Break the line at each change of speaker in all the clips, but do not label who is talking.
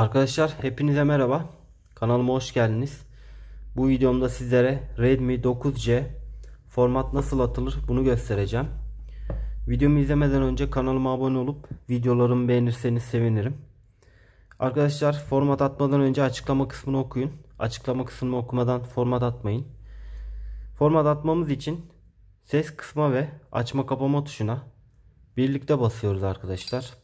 Arkadaşlar hepinize merhaba. Kanalıma hoş geldiniz. Bu videomda sizlere Redmi 9C format nasıl atılır bunu göstereceğim. Videomu izlemeden önce kanalıma abone olup videolarımı beğenirseniz sevinirim. Arkadaşlar format atmadan önce açıklama kısmını okuyun. Açıklama kısmını okumadan format atmayın. Format atmamız için ses kısma ve açma kapama tuşuna birlikte basıyoruz arkadaşlar.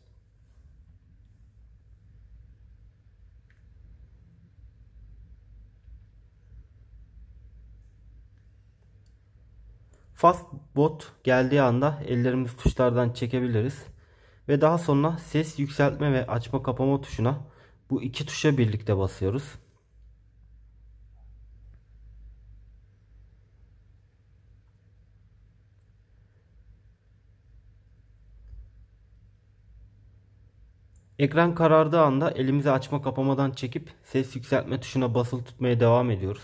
Fast bot geldiği anda ellerimiz tuşlardan çekebiliriz. Ve daha sonra ses yükseltme ve açma kapama tuşuna bu iki tuşa birlikte basıyoruz. Ekran karardığı anda elimizi açma kapamadan çekip ses yükseltme tuşuna basılı tutmaya devam ediyoruz.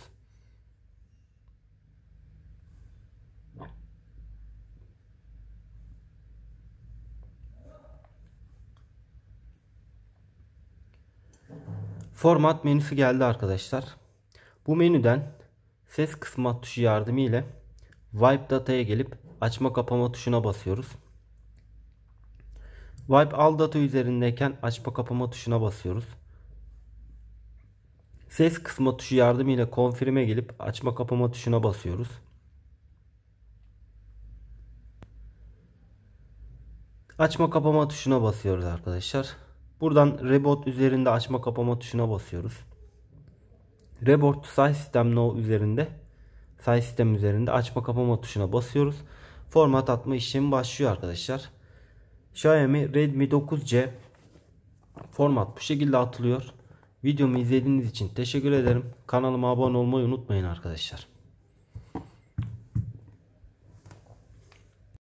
Format menüsü geldi arkadaşlar. Bu menüden ses kısma tuşu yardımı ile Wipe Data'ya gelip açma kapama tuşuna basıyoruz. Wipe All Data üzerindeyken açma kapama tuşuna basıyoruz. Ses kısma tuşu ile konfirme gelip açma kapama tuşuna basıyoruz. Açma kapama tuşuna basıyoruz arkadaşlar. Buradan Reboot üzerinde açma kapama tuşuna basıyoruz. Reboot Size System No üzerinde Size System üzerinde açma kapama tuşuna basıyoruz. Format atma işlemi başlıyor arkadaşlar. Xiaomi Redmi 9C format bu şekilde atılıyor. Videomu izlediğiniz için teşekkür ederim. Kanalıma abone olmayı unutmayın arkadaşlar.